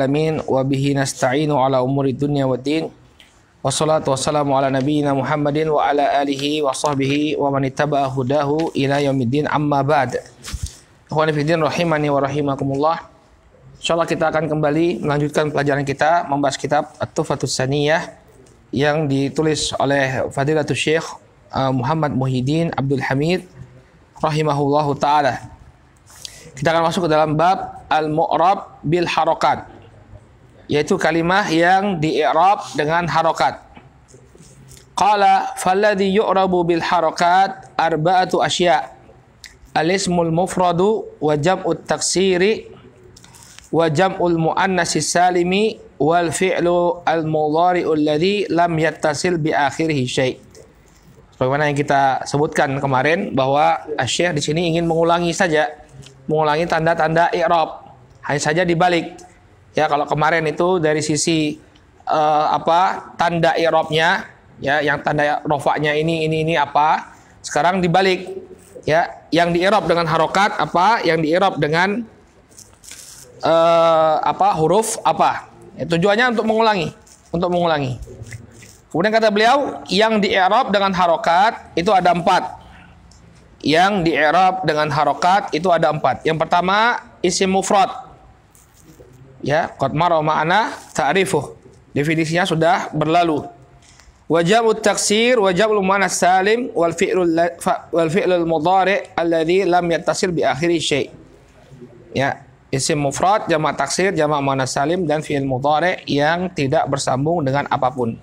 alamin wa bihi nasta'inu ala umuri dunya wa din wassalatu wassalamu ala nabiyina Muhammadin wa ala alihi wa sahbihi wa man hudahu ila yaumiddin amma ba'd Ikhwani fiddin rahimani wa rahimakumullah Insyaallah kita akan kembali melanjutkan pelajaran kita membahas kitab At-Tufatus Saniyah yang ditulis oleh Fadilatul Syekh eh, Muhammad Muhyiddin Abdul Hamid rahimahullahu taala. Kita akan masuk ke dalam bab al-mu'rab bil harokat yaitu kalimah yang di-i'rab dengan harokat. Qala falladhi yu'rabu bil harakat arba'atu asya. Al-ismul mufradu wa jam'ut taksiri wa jam'ul muannas salimi wal fi'lu al mudhari alladhi lam yattasil bi akhirih syai'. Sebagaimana yang kita sebutkan kemarin bahwa Syekh di sini ingin mengulangi saja mengulangi tanda-tanda i'rab. Hanya saja dibalik Ya kalau kemarin itu dari sisi uh, apa tanda irobnya ya yang tanda rofaknya ini ini ini apa sekarang dibalik ya yang irob dengan harokat apa yang di irob dengan uh, apa huruf apa ya, tujuannya untuk mengulangi untuk mengulangi kemudian kata beliau yang di irob dengan harokat itu ada empat yang di irob dengan harokat itu ada empat yang pertama isim mufrad Ya, qad mara ma'ana ta'rifuh. Definisinya sudah berlalu. Wajib taksir wajib ma'na salim wal fi'lul wal fi'lul mudhari' alladhi lam yattasil bi akhiri syai'. Ya, isim mufrad, jamak taksir, jamak ma'na salim dan fi'il mudhari' yang tidak bersambung dengan apapun.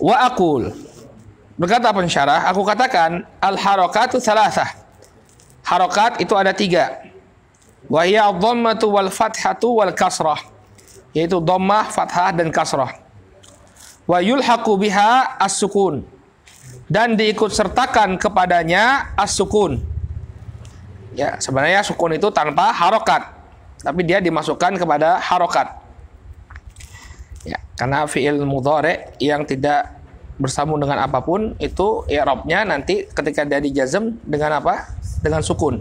Wa aqul Berkata pensyarah, aku katakan al harokatu salasah. Harokat itu ada tiga. Wa hiya dhammatu wal fathatu wal kasrah. Yaitu dhammah, fathah dan kasrah. Wa yulhaqu biha as-sukun. Dan diikut sertakan kepadanya as-sukun. Ya, sebenarnya sukun itu tanpa harokat. Tapi dia dimasukkan kepada harokat. Ya, karena fi'il mudhore yang tidak bersambung dengan apapun itu i'rabnya nanti ketika dia dijazm dengan apa? Dengan sukun.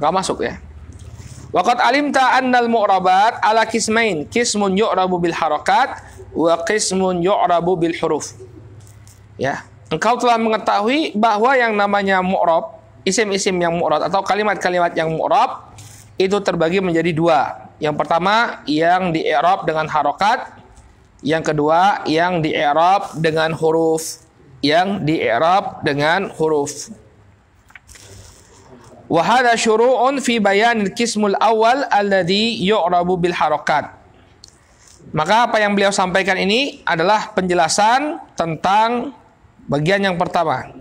Enggak masuk ya. Waqad alimta annal mu'rabat ala kismain. Kismun yu'rabu bil harakat wa kismun yu'rabu bil huruf. Ya. Engkau telah mengetahui bahwa yang namanya mu'rab, isim-isim yang mu'rab atau kalimat-kalimat yang mu'rab itu terbagi menjadi dua. Yang pertama yang di dengan harokat, yang kedua yang di dengan huruf, yang di dengan huruf. Wa syuru'un fi bayan kismul awal alladhi yu'rabu bil Maka apa yang beliau sampaikan ini adalah penjelasan tentang bagian yang pertama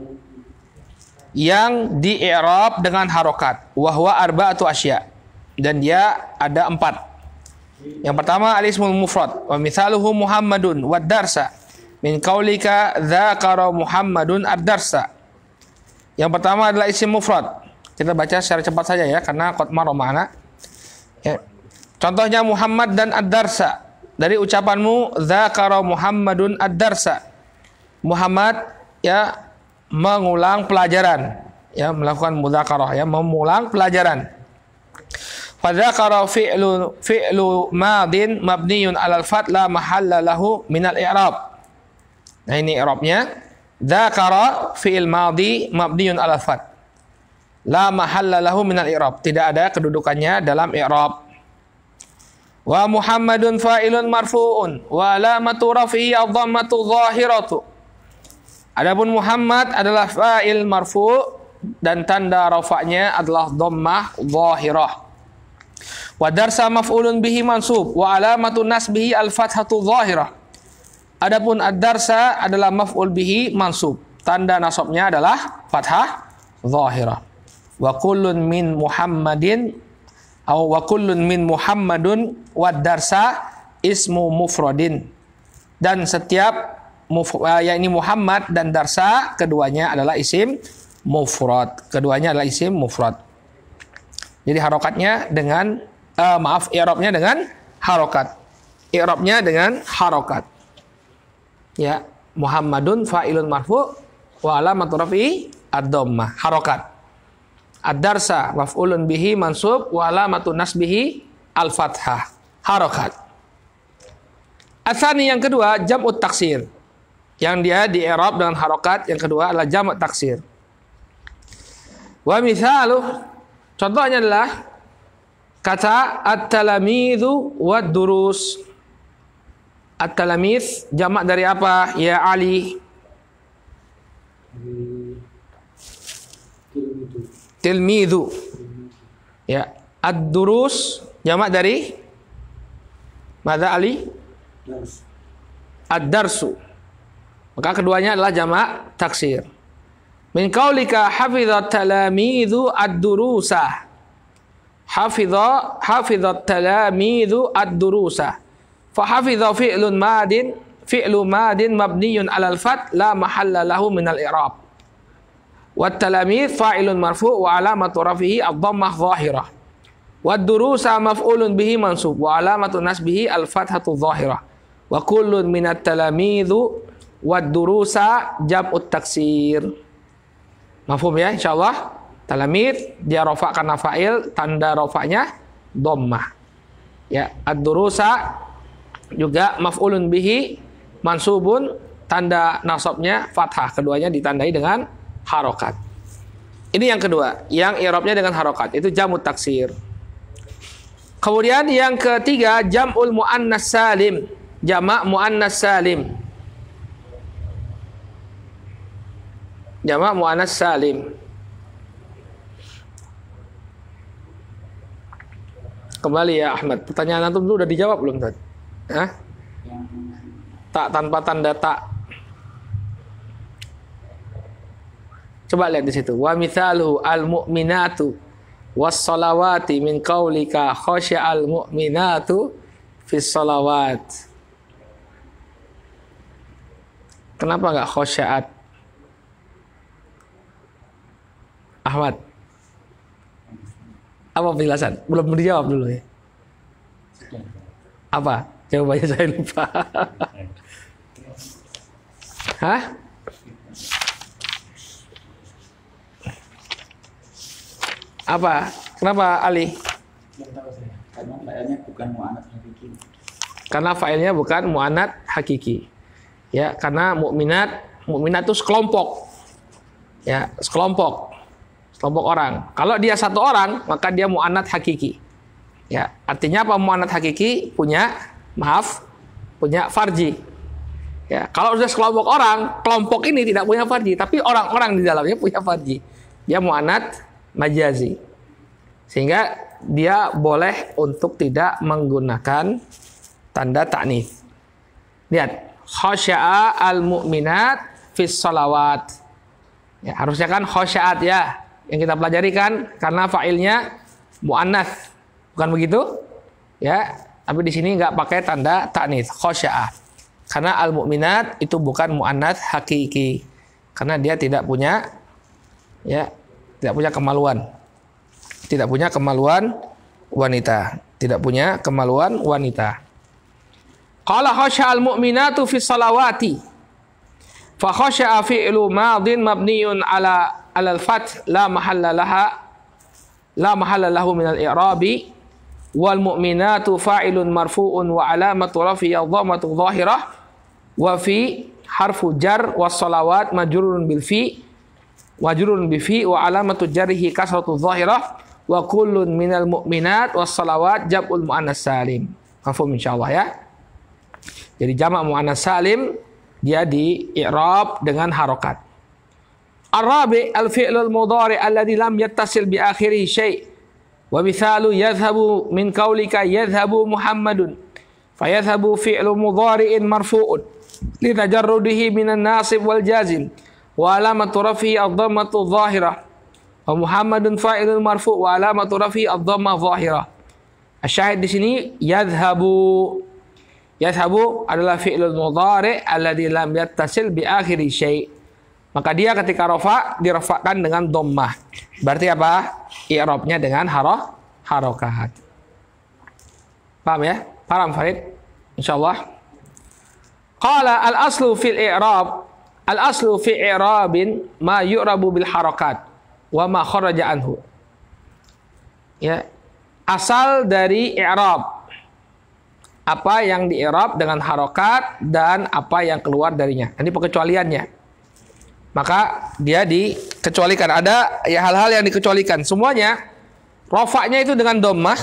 yang di Arab dengan harokat wahwa arba atau asya dan dia ada empat yang pertama alismul mufrad wa mithaluhu muhammadun wa darsa min kaulika dzakara muhammadun ad darsa yang pertama adalah isim mufrad kita baca secara cepat saja ya karena kotma romana. Ya. Contohnya Muhammad dan Ad-Darsa. Dari ucapanmu Zakaro Muhammadun Ad-Darsa. Muhammad ya mengulang pelajaran ya melakukan mudzakarah ya mengulang pelajaran. karo fi'lu fi'lu madin mabniyun 'alal fatla mahalla lahu minal al-i'rab. Nah ini i'rabnya. Dzakara fi'il madi mabniyun 'alal fatla la mahalla lahu minal i'rab. Tidak ada kedudukannya dalam i'rab. Wa Muhammadun fa'ilun marfu'un wa lamatu rafi'i adhammatu zahiratu. Adapun Muhammad adalah fa'il marfu' dan tanda rafa'nya adalah dhammah zahirah. Wa darsa maf'ulun bihi mansub wa alamatu nasbihi al-fathatu zahirah. Adapun ad-darsa adalah maf'ul bihi mansub. Tanda nasabnya adalah fathah zahirah wa kullun min Muhammadin aw wa kullun min Muhammadun wa darsa ismu mufradin dan setiap muf, eh, ya ini Muhammad dan darsa keduanya adalah isim mufrad keduanya adalah isim mufrad jadi harokatnya dengan uh, maaf i'rabnya dengan harokat i'rabnya dengan harokat ya Muhammadun fa'ilun marfu wa alamatu rafi'i ad dhamma harokat Ad-darsa maf'ulun bihi mansub wa alamatu nasbihi al-fathah. Harokat. Asani yang kedua jam'ut taksir. Yang dia di Arab dengan harokat. Yang kedua adalah jam'ut taksir. Wa misalu contohnya adalah kata at-talamidhu wa durus. At-talamidh jamak dari apa? Ya Ali tilmidu Ya, ad-durus jamak dari Mada Ali? Ad-darsu. Maka keduanya adalah jamak taksir. Min qaulika hafizat talamidu ad-durusa. Hafidha hafizat talamidu ad-durusa. Fa hafidha fi'lun madin fi'lu madin mabniyun 'alal fat la mahalla lahu min al-i'rab. والتلاميذ فاعل مرفوع وعلامة رفعه الضمة ظاهرة والدروس مفعول به منصوب وعلامة نصبه الفتحة الظاهرة وكل من التلاميذ والدروس جمع التكسير مفهوم يا إن شاء الله تلاميذ dia رفع karena fa'il tanda rafa'nya dhammah ya الدروس juga maf'ulun bihi mansubun tanda nasabnya fathah keduanya ditandai dengan harokat. Ini yang kedua, yang irobnya dengan harokat itu jamu taksir. Kemudian yang ketiga jamul muannas salim, jamak muannas salim. Jamak muannas salim. Kembali ya Ahmad, pertanyaan antum itu udah dijawab belum tadi? Tak tanpa tanda tak Coba lihat di situ. Wa mithaluhu al-mu'minatu was salawati min qaulika khosya al-mu'minatu fis salawat. Kenapa enggak khosyaat? Ahmad. Apa penjelasan? Belum dijawab dulu ya. Apa? Jawabannya saya lupa. Eh. Hah? Apa? Kenapa Ali? Karena filenya bukan mu'anat hakiki. Karena filenya bukan mu'anat hakiki. Ya, karena mukminat, mukminat itu sekelompok. Ya, sekelompok. Sekelompok orang. Kalau dia satu orang, maka dia mu'anat hakiki. Ya, artinya apa mu'anat hakiki? Punya, maaf, punya farji. Ya, kalau sudah sekelompok orang, kelompok ini tidak punya farji, tapi orang-orang di dalamnya punya farji. Dia muanat majazi. Sehingga dia boleh untuk tidak menggunakan tanda taknif. Lihat, khosya'a al-mu'minat fis salawat. Ya, harusnya kan khosya'at ya. Yang kita pelajari kan karena fa'ilnya mu'annas. Bukan begitu? Ya, tapi di sini nggak pakai tanda taknif, khosya'ah. Karena al-mu'minat itu bukan mu'annas hakiki. Karena dia tidak punya ya tidak punya kemaluan. Tidak punya kemaluan wanita, tidak punya kemaluan wanita. Qala khasya'al mu'minatu fi salawati. Fa fi fi'lu madin mabniun ala ala al-fath la mahalla laha la mahalla lahu min al-i'rabi wal mu'minatu fa'ilun marfu'un wa alamatu rafi dhamatu dhahirah wa fi harfu jar was salawat majrurun bil fi Wajrun bifi wa alamatu jarihi kasratu zahirah wa kullun minal mu'minat wa salawat jab'ul mu'annas salim. Kafum insyaallah ya. Jadi jamak mu'annas salim dia di i'rab dengan harokat. Arabi al-fi'l al-mudhari alladhi lam yattasil bi akhiri syai' wa mithalu yadhhabu min qawlika yadhhabu Muhammadun fayadhhabu fi'lu mudhari'in marfu'un litajarrudihi minan nasib wal jazim wa alamatu rafi ad-dhammatu zahirah wa Muhammadun fa'ilun marfu' wa alamatu rafi ad-dhamma zahirah Asyahid di sini yadhhabu yadhhabu adalah fi'lul mudhari' alladhi lam yattasil bi akhiri syai' maka dia ketika rofa dirofakkan dengan dommah. Berarti apa? I'robnya dengan haroh harokat. Paham ya? Paham Farid? Insyaallah. Qala al-aslu fil i'rab Al aslu fi i'rabin ma yu'rabu bil harakat wa ma kharaja anhu. Ya. Asal dari i'rab apa yang di i'rab dengan harokat dan apa yang keluar darinya. Ini pengecualiannya. Maka dia dikecualikan. Ada ya hal-hal yang dikecualikan. Semuanya rofaknya itu dengan domah,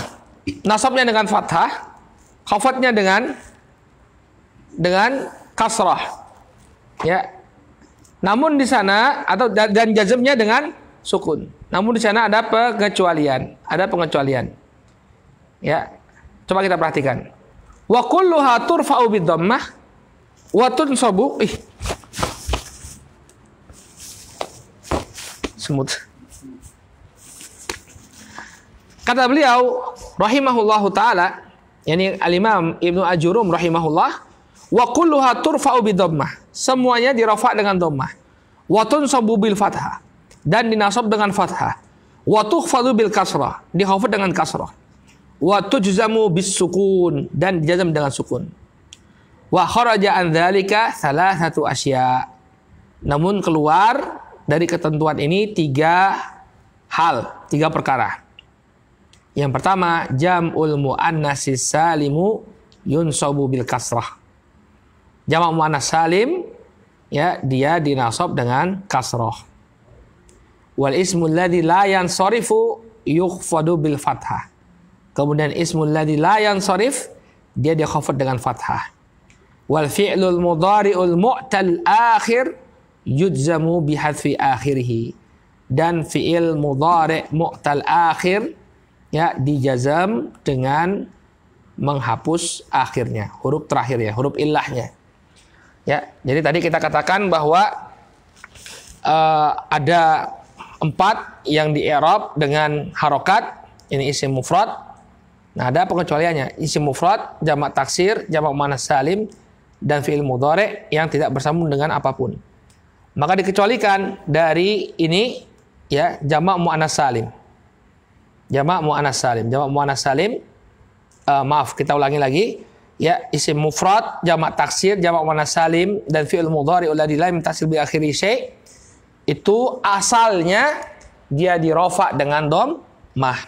nasabnya dengan fathah, khafatnya dengan dengan kasrah. Ya, namun di sana atau dan jazmnya dengan sukun. Namun di sana ada pengecualian, ada pengecualian. Ya. Coba kita perhatikan. Wa kulluha turfa'u dhammah wa tunsabu ih. Semut. Kata beliau rahimahullahu taala, yakni Al-Imam Ibnu Ajurum rahimahullah Wa kulluha turfa'u bidhammah. Semuanya dirafa dengan dhammah. Wa tunsabu bil fathah. Dan dinasab dengan fathah. Wa tuhfadhu bil kasrah. Dihafad dengan kasrah. Wa tujzamu bis sukun. Dan dijazam dengan sukun. Wa kharaja an salah satu asya. Namun keluar dari ketentuan ini tiga hal, tiga perkara. Yang pertama, jam'ul mu'annasis salimu yunsobu bil kasrah jamak muannas salim ya dia dinasob dengan kasroh. Wal ismul ladzi la yansarifu yukhfadu bil fathah. Kemudian ismul ladzi la yansarif dia dikhafad dengan fathah. Wal fi'lul mudhari'ul mu'tal akhir yujzamu bihadfi akhirih. Dan fi'il mudhari' mu'tal akhir ya dijazam dengan menghapus akhirnya, huruf terakhirnya, huruf illahnya. Ya, jadi tadi kita katakan bahwa uh, ada empat yang di Eropa dengan harokat ini isim mufrad. Nah, ada pengecualiannya. Isim mufrad, jamak taksir, jamak mana salim, dan fi'il mudhari yang tidak bersambung dengan apapun. Maka dikecualikan dari ini ya jamak muannas salim. Jamak muannas salim. Jamak muannas salim uh, maaf, kita ulangi lagi ya isim mufrad jamak taksir jamak mana salim dan fi'il mudhari alladzi la yamtasil bi akhiri syai itu asalnya dia dirofa dengan dom mah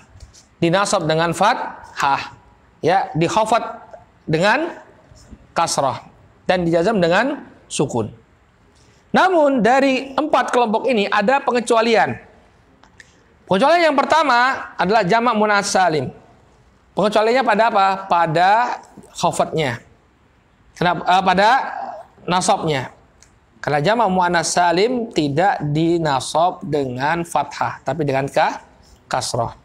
dinasab dengan fat ha ya dihafat dengan kasrah dan dijazam dengan sukun namun dari empat kelompok ini ada pengecualian pengecualian yang pertama adalah jamak munasalim. salim Pengecualiannya pada apa? Pada khofatnya. Kenapa? Uh, pada nasobnya. Karena jama muannas salim tidak dinasob dengan fathah, tapi dengan ka, kasroh.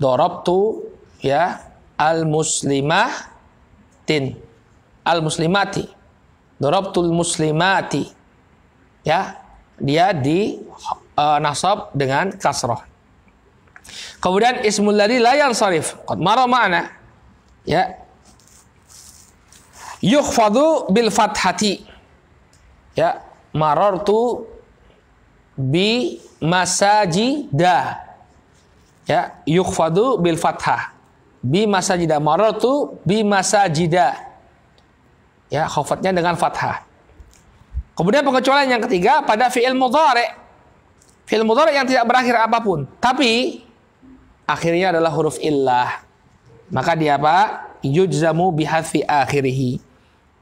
Dorob tu ya al muslimah tin al muslimati dorob tul muslimati ya dia di uh, nasab dengan kasroh Kemudian ismul ladzi la yansarif. Qad mara ma'na. Ya. Yukhfadu bil fathati. Ya, marartu bi masajida Ya, yukhfadu bil fathah. Bi masajida marartu bi masajida Ya, khafatnya dengan fathah. Kemudian pengecualian yang ketiga pada fi'il mudhari. Fi'il mudhari yang tidak berakhir apapun. Tapi akhirnya adalah huruf illah. Maka dia apa? Yujzamu bihadfi akhirihi.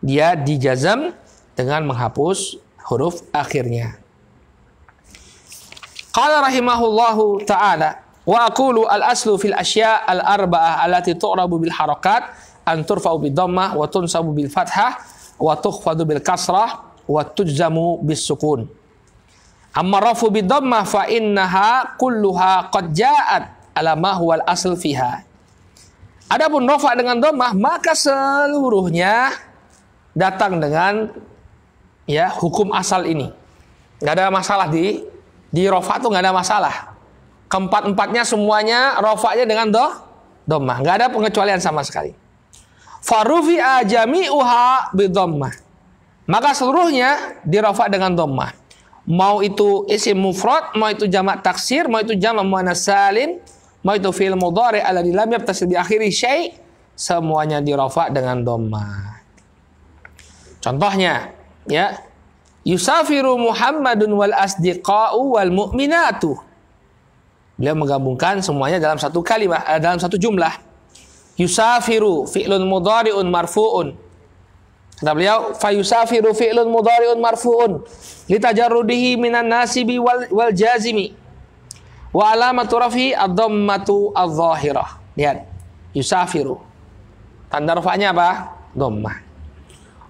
Dia dijazam dengan menghapus huruf akhirnya. Qala rahimahullahu ta'ala wa akulu al-aslu fil asya' al-arba'ah alati tu'rabu bil harakat an turfa'u bil dhammah wa tunsabu bil fathah wa tukhfadu bil kasrah wa tujzamu bis sukun. Amma rafu bid dhammah fa innaha kulluha qad ja'at ala mahwal asl fiha. Adapun rofa dengan domah maka seluruhnya datang dengan ya hukum asal ini. Gak ada masalah di di rofa tuh gak ada masalah. Keempat empatnya semuanya rofanya dengan do domah. Gak ada pengecualian sama sekali. Farufi ajami uha bidomah. Maka seluruhnya di dirofa dengan domah. Mau itu isim mufrad, mau itu jamak taksir, mau itu jamak muannas salim, Ma itu fil mudhari alladhi lam yabtasil bi akhiri syai' semuanya dirafa dengan dhamma. Contohnya ya Yusafiru Muhammadun wal asdiqa'u wal mu'minatu. Beliau menggabungkan semuanya dalam satu kalimat eh, dalam satu jumlah. Yusafiru fi'lun mudhari'un marfu'un. Kata beliau, fa yusafiru fi'lun mudhari'un marfu'un litajarrudihi minan nasibi wal, wal jazimi. Wa alamatu rafi ad-dhammatu adh-dhahirah. Lihat. Yusafiru. Tanda rafa'nya apa? Dhammah.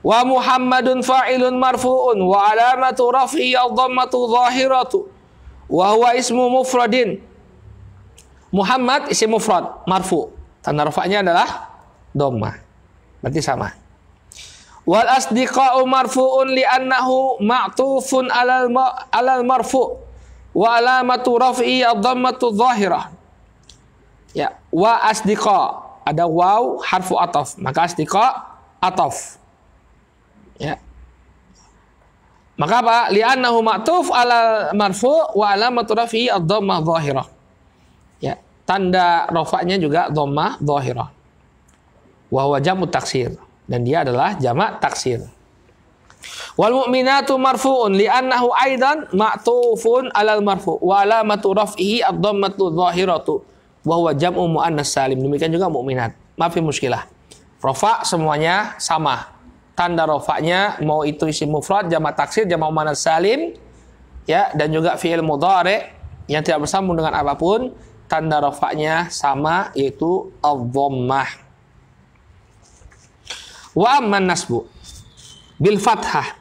Wa Muhammadun fa'ilun marfu'un wa alamatu rafi ad-dhammatu dhahiratu. Wa huwa ismu mufradin. Muhammad isim mufrad, marfu. Tanda rafa'nya adalah dhammah. Berarti sama. Wal asdiqa'u marfu'un li'annahu ma'tufun alal alal marfu' wa alamatu raf'i ad-dhammatu zahirah. Ya, wa asdiqa. Ada waw harfu ataf, maka asdiqa ataf. Ya. Maka apa? Li'annahu ma'tuf ala marfu wa alamatu raf'i ad-dhammah zahirah. Ya, tanda rafanya juga dhammah zahirah. Wa huwa jamu taksir dan dia adalah jamak taksir. Wal mu'minatu marfu'un li'annahu aidan ma'tufun 'alal marfu' wa 'alamatu raf'ihi ad-dhammatu dhahiratu wa huwa jam'u muannas salim. Demikian juga mukminat. Maaf ya muskilah. Rafa semuanya sama. Tanda rafa'nya mau itu isim mufrad, jamak taksir, jamak muannas salim ya dan juga fi'il mudhari yang tidak bersambung dengan apapun, tanda rafa'nya sama yaitu ad dhammah Wa amman nasbu bil fathah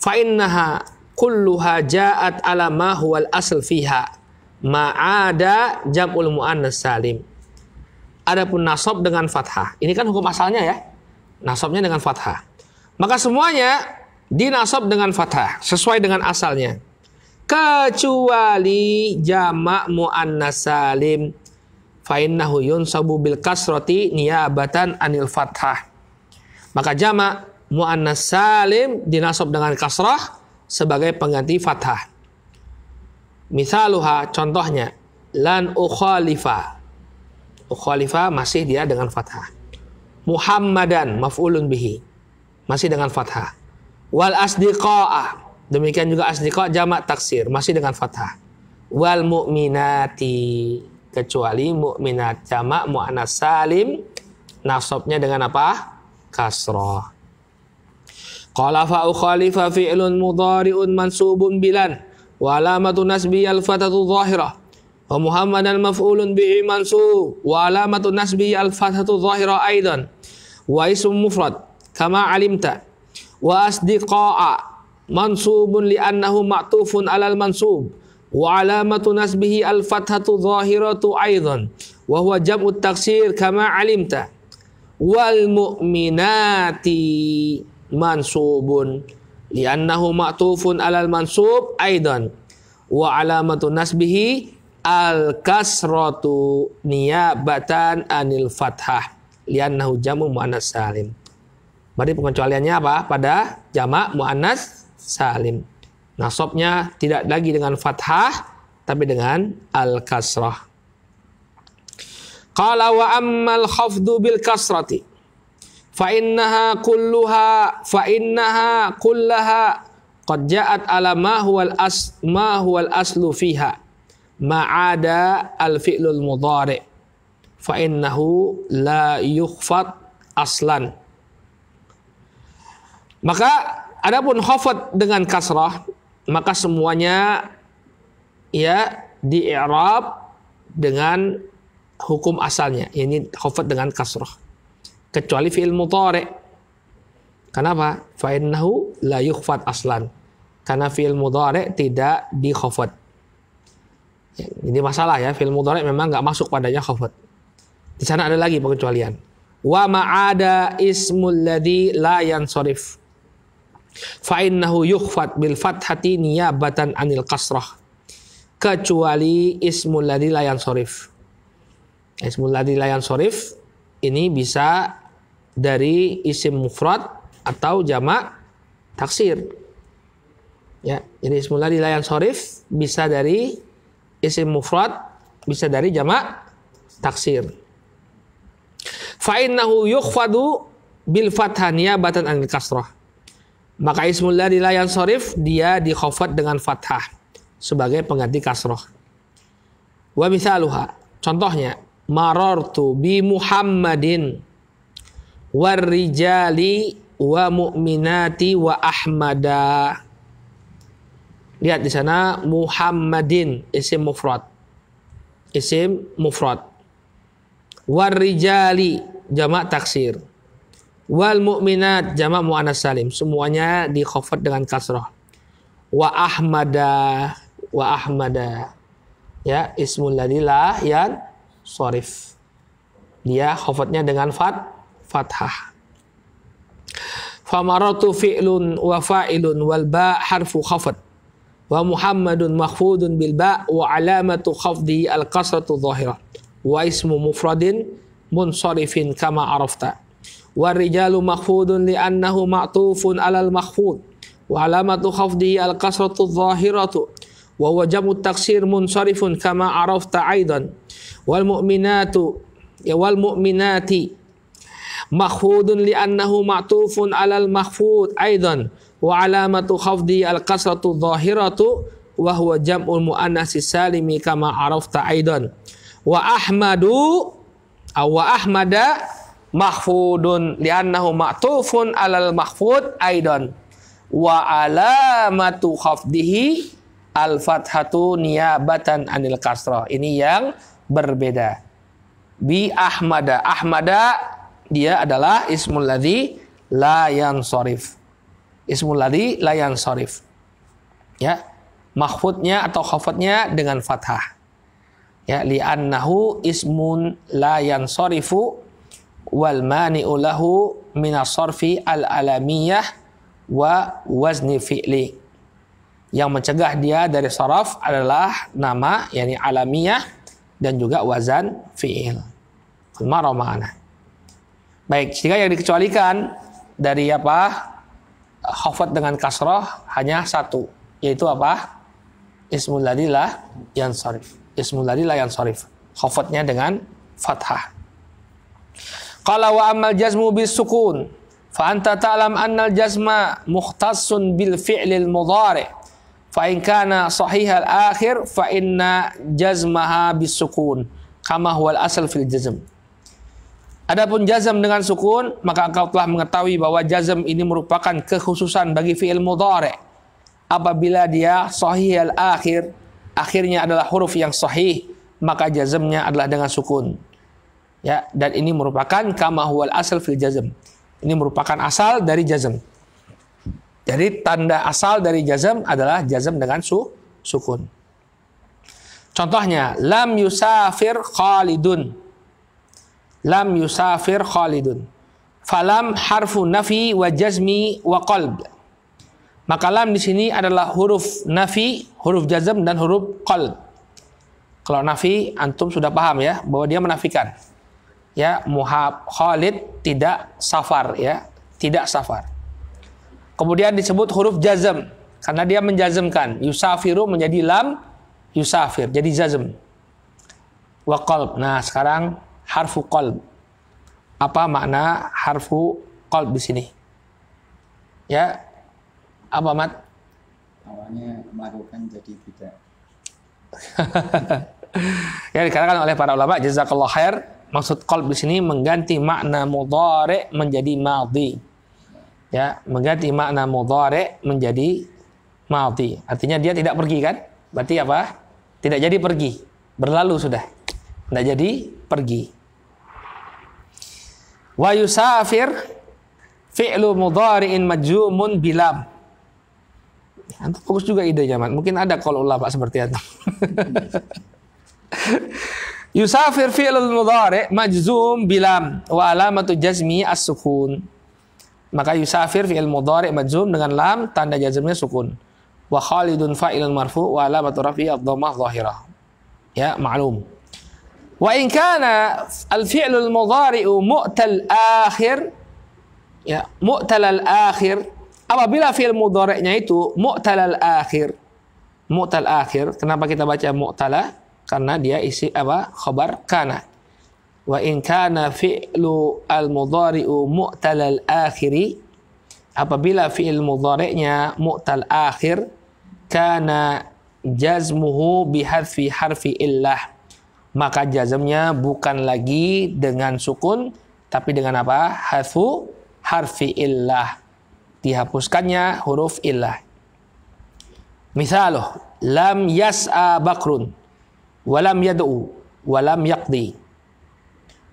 fa innaha kulluha ja'at ala ma huwal asl fiha ma'ada jam'ul mu'annas salim adapun nasab dengan fathah ini kan hukum asalnya ya nasabnya dengan fathah maka semuanya dinasab dengan fathah sesuai dengan asalnya kecuali jamak mu'annas salim fa innahu yunsabu bil kasrati niyabatan anil fathah maka jamak muannas salim dinasob dengan kasrah sebagai pengganti fathah. Misaluha contohnya lan ukhalifa. Ukhalifa masih dia dengan fathah. Muhammadan maf'ulun bihi. Masih dengan fathah. Wal asdiqa'a. Demikian juga asdiqa jamak taksir masih dengan fathah. Wal mu'minati kecuali mu'minat jamak mu'anas salim nasobnya dengan apa? kasroh. قال فأخالف فعل مضارع منصوب بلن وعلامة نسبه الفتة الظاهرة ومحمدا مفعول به منصوب وعلامة نسبه الفتحة الظاهرة أيضا واسم مفرد كما علمت وأصدقاء منصوب لأنه معطوف على المنصوب وعلامة نسبه الفتحة الظاهرة أيضا وهو جمع التقصير كما علمت والمؤمنات mansubun li'annahu ma'tufun 'alal mansub aidan wa alamatun nasbihi al kasratu niyabatan anil fathah li'annahu jamu muannas salim. Berarti pengecualiannya apa? Pada jamak muannas salim. Nasabnya tidak lagi dengan fathah tapi dengan al kasrah. Qala wa ammal khafdu bil kasrati fa innaha kulluha fa innaha kullaha qad ja'at ala ma huwal as ma huwal aslu fiha ma'ada al fi'lul mudhari fa innahu la yukhfat aslan maka adapun khafat dengan kasrah maka semuanya ya di i'rab dengan hukum asalnya ini khafat dengan kasrah kecuali fi'il mutore. Kenapa? Fa'innahu la yufat aslan. Karena fi'il mutore tidak dikhafad. Ini masalah ya, fi'il mutore memang nggak masuk padanya khafad. Di sana ada lagi pengecualian. Wa ma'ada ismul ladhi la yansorif. Fa'innahu innahu bil fathati niyabatan anil kasrah. Kecuali ismul ladhi la yansorif. Ismul ladhi la yansorif ini bisa dari isim mufrad atau jamak taksir. Ya, jadi semula layan sorif bisa dari isim mufrad, bisa dari jamak taksir. Fa'innahu yukhfadu bil fathania batan anil kasroh. Maka ismul ladhi la sorif dia dikhofat dengan fathah sebagai pengganti kasroh. Wa misaluha. Contohnya, marartu bi Muhammadin warrijali wa mu'minati wa ahmada. Lihat di sana Muhammadin isim mufrad. Isim mufrad. Warrijali jamak taksir. Wal mu'minat jamak mu'anas salim. Semuanya di dengan kasrah. Wa ahmada wa ahmada. Ya, ismul ladilah yang sorif. Dia khafatnya dengan fat, fathah. Famaratu fi'lun wa fa'ilun wal ba' harfu khafat. Wa Muhammadun mahfudun bil ba' wa alamatu khafdi al kasratu zahira. Wa ismu mufradin munsarifin kama arafta. Wa rijalu mahfudun li'annahu ma'tufun alal mahfud. Wa alamatu khafdi al kasratu zahiratu. Wa جمع taksir منصرف kama arafta aidan wal mu'minatu ya wal mu'minati makhudun li annahu ma'tufun 'alal mahfud aidan wa 'alamatu khafdi al kasratu dhahiratu wa huwa jam'ul muannats salimi kama arafta aidan wa ahmadu aw wa ahmada mahfudun li annahu ma'tufun 'alal mahfud aidan wa 'alamatu khafdihi al fathatu niyabatan anil kasra ini yang berbeda. Bi Ahmada. Ahmada dia adalah ismul ladzi la yansorif. Ismul ladzi la yansorif. Ya. Mahfudnya atau khafatnya dengan fathah. Ya, li'annahu ismun la sorifu. wal mani'u lahu minasorfi sorfi al-alamiyah wa wazni fi'li. Yang mencegah dia dari soraf adalah nama, yakni alamiah dan juga wazan fi'il. Almaro ma'ana. Baik, sehingga yang dikecualikan dari apa? Khafat dengan kasroh hanya satu, yaitu apa? Ismul ladilah yang sorif. Ismul ladilah yang sorif. Khafatnya dengan fathah. Kalau wa amal jazmu bis sukun, fa anta ta'lam anna al jazma mukhtassun bil fi'lil mudhari' Fa in kana sahih al-akhir fa inna jazmaha bisukun kama huwal asal fil jazm. Adapun jazm dengan sukun, maka engkau telah mengetahui bahwa jazm ini merupakan kekhususan bagi fi'il mudhari. Apabila dia sahih al-akhir, akhirnya adalah huruf yang sahih, maka jazmnya adalah dengan sukun. Ya, dan ini merupakan kama huwal asal fil jazm. Ini merupakan asal dari jazm. Jadi tanda asal dari jazam adalah jazam dengan su sukun. Contohnya lam yusafir Khalidun. Lam yusafir Khalidun. Falam harfu nafi wa jazmi wa qalb. Maka lam di sini adalah huruf nafi, huruf jazam dan huruf qalb. Kalau nafi antum sudah paham ya bahwa dia menafikan. Ya, muhab Khalid tidak safar ya, tidak safar. Kemudian disebut huruf jazm karena dia menjazmkan. Yusafiru menjadi lam yusafir. Jadi jazm. Wa qalb. Nah, sekarang harfu qalb. Apa makna harfu qalb di sini? Ya. Apa mat? Awalnya melakukan jadi tidak. ya dikatakan oleh para ulama jazakallah khair maksud qalb di sini mengganti makna mudhari menjadi madhi ya mengganti makna mudhari menjadi mati Artinya dia tidak pergi kan? Berarti apa? Tidak jadi pergi, berlalu sudah. Tidak jadi pergi. Wa yusafir fi'lu mudhari'in majzumun bilam. Ya, antum fokus juga idenya, zaman. Mungkin ada kalau ulama seperti itu. yusafir fi'lu mudhari' majzum bilam wa alamatu jazmi as-sukun. Maka yusafir fi'il mudhari' majzum dengan lam tanda jazmnya sukun. Wa Khalidun fa'ilun marfu wa alamatu rafi'i adh-dhammah zahirah. Ya, ma'lum. Wa in kana al-fi'lul mudhari'u mu'tal akhir ya, mu'tal al-akhir apabila fi'il mudhari'nya itu mu'tal al-akhir mu'tal akhir kenapa kita baca mu'tala karena dia isi apa khabar kana wa in kana fi'lu al-mudhari'u mu'tal al-akhiri apabila fi'il mudhari'nya mu'tal akhir kana jazmuhu hadfi harfi illah maka jazmnya bukan lagi dengan sukun tapi dengan apa hadfu harfi illah dihapuskannya huruf illah misaloh lam yas'a bakrun walam yad'u walam yaqdi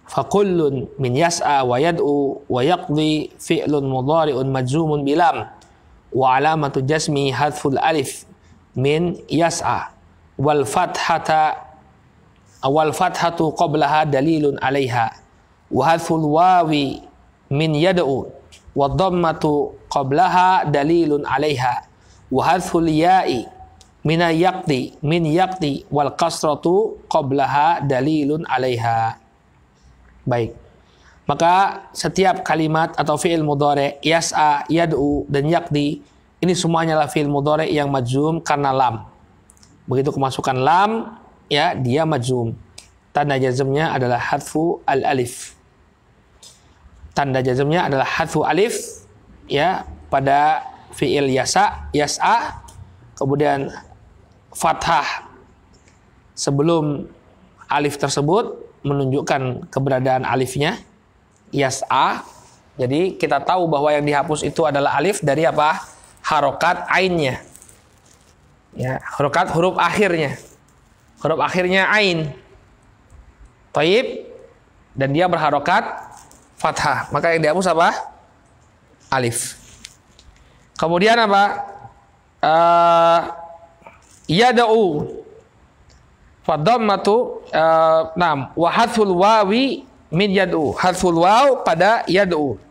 فكل من يسعى ويدعو ويقضي فعل مضارع مجزوم بلام وعلامة جسمه حذف الألف من يسعى والفتحة والفتحة قبلها دليل عليها وحذف الواو من يدعو والضمة قبلها دليل عليها وحذف الياء من يقضي من يقضي والقصرة قبلها دليل عليها Baik. Maka setiap kalimat atau fi'il mudhari, yas'a, yad'u dan yakdi ini semuanya lah fi'il mudhari yang majum karena lam. Begitu kemasukan lam, ya dia majum Tanda jazmnya adalah hadfu al-alif. Tanda jazmnya adalah hadfu alif ya pada fi'il yasa, yas'a kemudian fathah sebelum alif tersebut menunjukkan keberadaan alifnya yas a jadi kita tahu bahwa yang dihapus itu adalah alif dari apa harokat ainnya ya harokat huruf akhirnya huruf akhirnya ain taib dan dia berharokat fathah maka yang dihapus apa alif kemudian apa uh, eh, da'u Fadhammatu eh, nam wa wawi min yad'u. Hathul waw pada yad'u.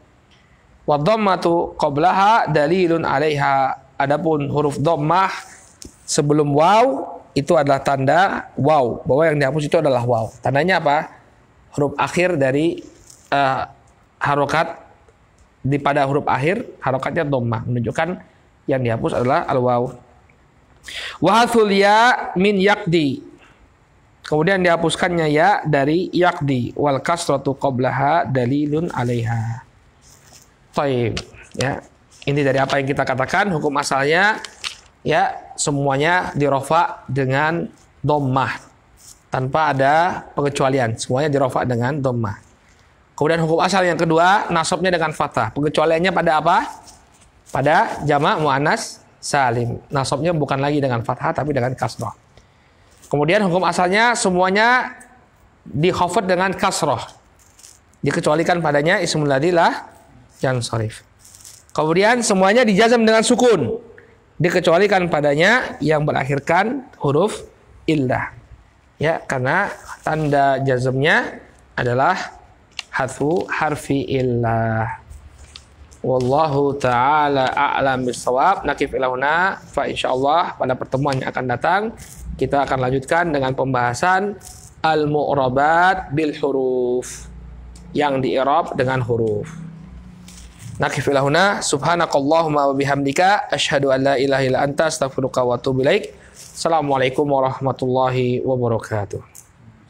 Wa dhammatu qablaha dalilun 'alaiha. Adapun huruf dhammah sebelum waw itu adalah tanda waw bahwa yang dihapus itu adalah waw. Tandanya apa? Huruf akhir dari uh, harokat di pada huruf akhir harokatnya dhammah menunjukkan yang dihapus adalah al waw. Wa hathul ya min yaqdi Kemudian dihapuskannya ya dari yakdi wal kasratu qablaha dalilun alaiha. Taib. Ya. Ini dari apa yang kita katakan hukum asalnya ya semuanya dirofa dengan dommah tanpa ada pengecualian semuanya dirofa dengan dommah kemudian hukum asal yang kedua nasabnya dengan fathah pengecualiannya pada apa pada jamak muannas salim nasabnya bukan lagi dengan fathah tapi dengan kasrah. Kemudian hukum asalnya semuanya dihafat dengan kasroh. Dikecualikan padanya ismul ladilah yang sorif. Kemudian semuanya dijazam dengan sukun. Dikecualikan padanya yang berakhirkan huruf illah. Ya, karena tanda jazamnya adalah hatfu harfi illah. Wallahu ta'ala a'lam bisawab. Nakif ilahuna. Fa insyaallah pada pertemuan yang akan datang. Kita akan lanjutkan dengan pembahasan al-mu'rabat bil huruf yang diirab dengan huruf. Nakifilahuna subhanakallahumma wa bihamdika asyhadu an la ilaha illa anta astaghfiruka wa atubu ilaik. Assalamualaikum warahmatullahi wabarakatuh.